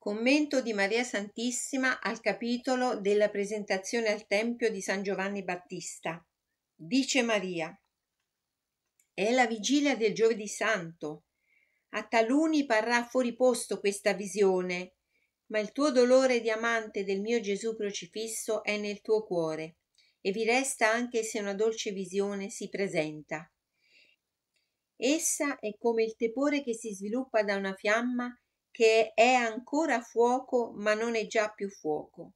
Commento di Maria Santissima al capitolo della presentazione al Tempio di San Giovanni Battista. Dice Maria. È la vigilia del giovedì santo. A taluni parrà fuori posto questa visione, ma il tuo dolore di amante del mio Gesù crocifisso è nel tuo cuore, e vi resta anche se una dolce visione si presenta. Essa è come il tepore che si sviluppa da una fiamma che è ancora fuoco ma non è già più fuoco.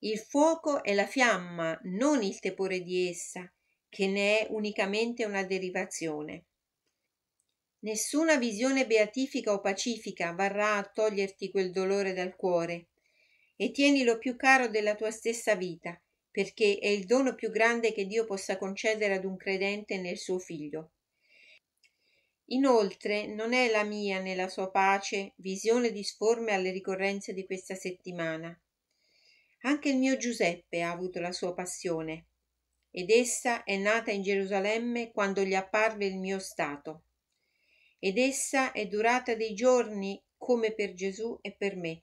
Il fuoco è la fiamma, non il tepore di essa, che ne è unicamente una derivazione. Nessuna visione beatifica o pacifica varrà a toglierti quel dolore dal cuore, e tienilo più caro della tua stessa vita, perché è il dono più grande che Dio possa concedere ad un credente nel suo figlio. Inoltre non è la mia nella sua pace visione disforme alle ricorrenze di questa settimana. Anche il mio Giuseppe ha avuto la sua passione, ed essa è nata in Gerusalemme quando gli apparve il mio stato. Ed essa è durata dei giorni come per Gesù e per me.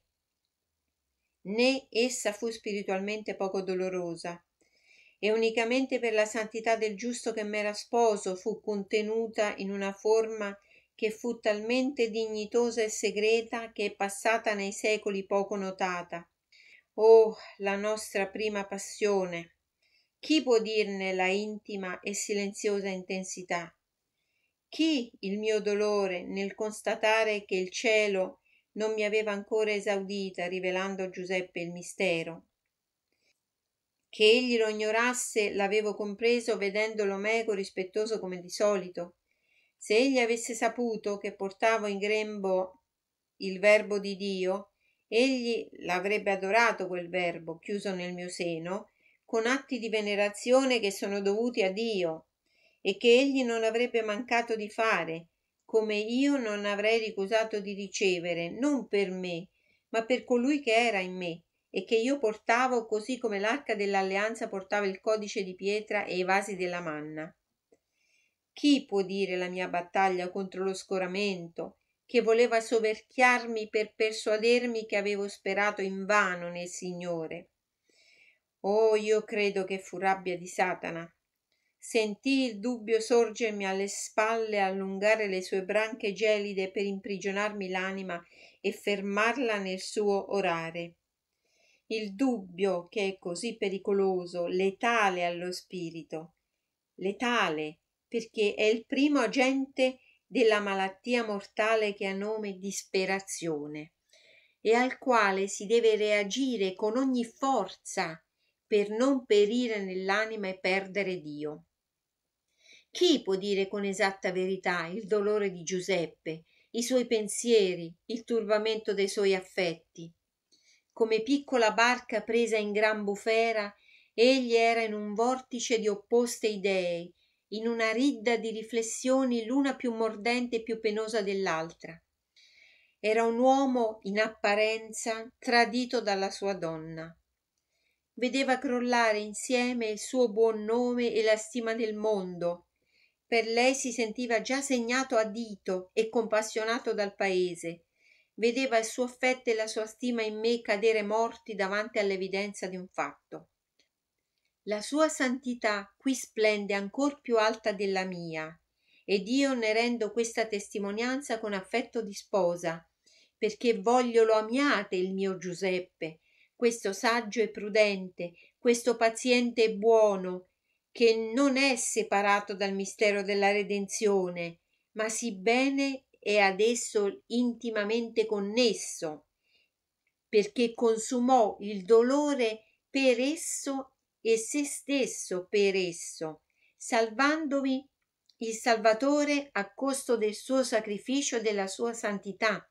Né essa fu spiritualmente poco dolorosa, e unicamente per la santità del giusto che m'era sposo fu contenuta in una forma che fu talmente dignitosa e segreta che è passata nei secoli poco notata. Oh, la nostra prima passione! Chi può dirne la intima e silenziosa intensità? Chi il mio dolore nel constatare che il cielo non mi aveva ancora esaudita rivelando a Giuseppe il mistero? Che egli lo ignorasse l'avevo compreso vedendolo meco rispettoso come di solito. Se egli avesse saputo che portavo in grembo il verbo di Dio, egli l'avrebbe adorato quel verbo chiuso nel mio seno, con atti di venerazione che sono dovuti a Dio, e che egli non avrebbe mancato di fare, come io non avrei ricusato di ricevere, non per me, ma per colui che era in me e che io portavo così come l'arca dell'alleanza portava il codice di pietra e i vasi della manna. Chi può dire la mia battaglia contro lo scoramento, che voleva soverchiarmi per persuadermi che avevo sperato invano nel Signore? Oh, io credo che fu rabbia di Satana. Sentì il dubbio sorgermi alle spalle e allungare le sue branche gelide per imprigionarmi l'anima e fermarla nel suo orare il dubbio che è così pericoloso, letale allo spirito. Letale perché è il primo agente della malattia mortale che ha nome disperazione e al quale si deve reagire con ogni forza per non perire nell'anima e perdere Dio. Chi può dire con esatta verità il dolore di Giuseppe, i suoi pensieri, il turbamento dei suoi affetti? come piccola barca presa in gran bufera, egli era in un vortice di opposte idee, in una ridda di riflessioni l'una più mordente e più penosa dell'altra. Era un uomo in apparenza tradito dalla sua donna. Vedeva crollare insieme il suo buon nome e la stima del mondo. Per lei si sentiva già segnato a dito e compassionato dal paese vedeva il suo affetto e la sua stima in me cadere morti davanti all'evidenza di un fatto. La sua santità qui splende ancor più alta della mia, ed io ne rendo questa testimonianza con affetto di sposa, perché voglio lo amiate il mio Giuseppe, questo saggio e prudente, questo paziente e buono, che non è separato dal mistero della redenzione, ma si bene è ad esso intimamente connesso, perché consumò il dolore per esso e se stesso per esso, salvandovi il Salvatore a costo del suo sacrificio e della sua santità.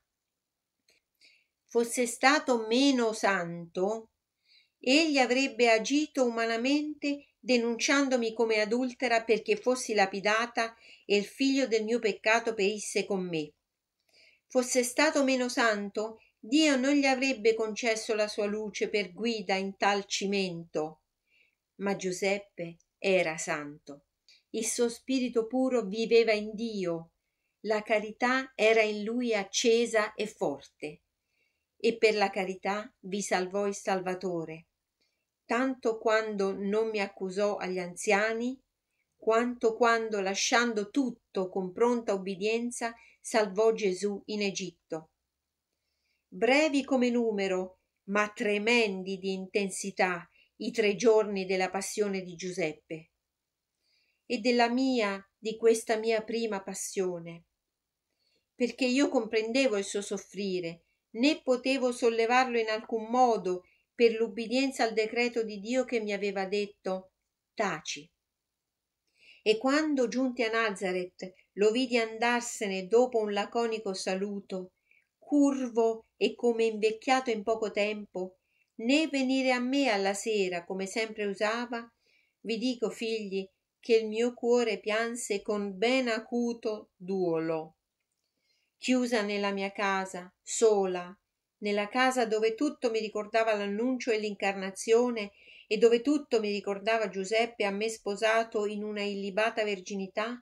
Fosse stato meno santo, egli avrebbe agito umanamente denunciandomi come adultera perché fossi lapidata e il figlio del mio peccato perisse con me. Fosse stato meno santo, Dio non gli avrebbe concesso la sua luce per guida in tal cimento. Ma Giuseppe era santo. Il suo spirito puro viveva in Dio. La carità era in lui accesa e forte. E per la carità vi salvò il Salvatore tanto quando non mi accusò agli anziani, quanto quando, lasciando tutto con pronta obbedienza, salvò Gesù in Egitto. Brevi come numero, ma tremendi di intensità, i tre giorni della passione di Giuseppe e della mia, di questa mia prima passione, perché io comprendevo il suo soffrire, né potevo sollevarlo in alcun modo per l'ubbidienza al decreto di Dio che mi aveva detto taci. E quando giunti a Nazareth lo vidi andarsene dopo un laconico saluto, curvo e come invecchiato in poco tempo, né venire a me alla sera come sempre usava, vi dico, figli, che il mio cuore pianse con ben acuto duolo. Chiusa nella mia casa, sola, nella casa dove tutto mi ricordava l'annuncio e l'incarnazione e dove tutto mi ricordava Giuseppe a me sposato in una illibata verginità,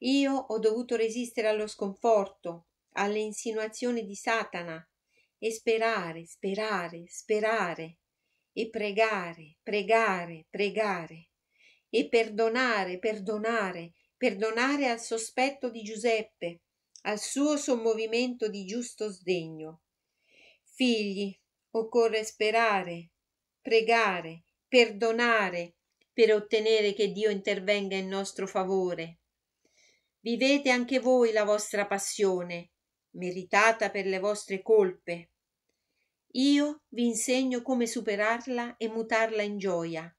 io ho dovuto resistere allo sconforto, alle insinuazioni di Satana e sperare, sperare, sperare e pregare, pregare, pregare e perdonare, perdonare, perdonare al sospetto di Giuseppe, al suo sommovimento di giusto sdegno Figli, occorre sperare, pregare, perdonare per ottenere che Dio intervenga in nostro favore. Vivete anche voi la vostra passione, meritata per le vostre colpe. Io vi insegno come superarla e mutarla in gioia.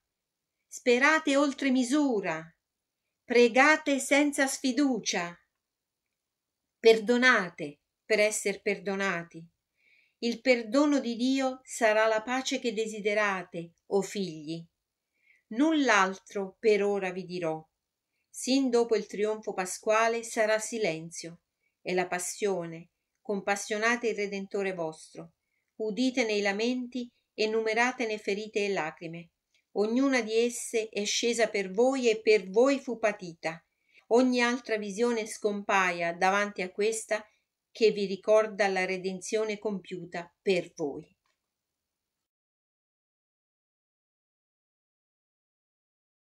Sperate oltre misura. Pregate senza sfiducia. Perdonate per essere perdonati. Il perdono di Dio sarà la pace che desiderate, o figli. Null'altro per ora vi dirò. Sin dopo il trionfo pasquale sarà silenzio e la passione. Compassionate il Redentore vostro. udite nei lamenti e numeratene ferite e lacrime. Ognuna di esse è scesa per voi e per voi fu patita. Ogni altra visione scompaia davanti a questa che vi ricorda la redenzione compiuta per voi.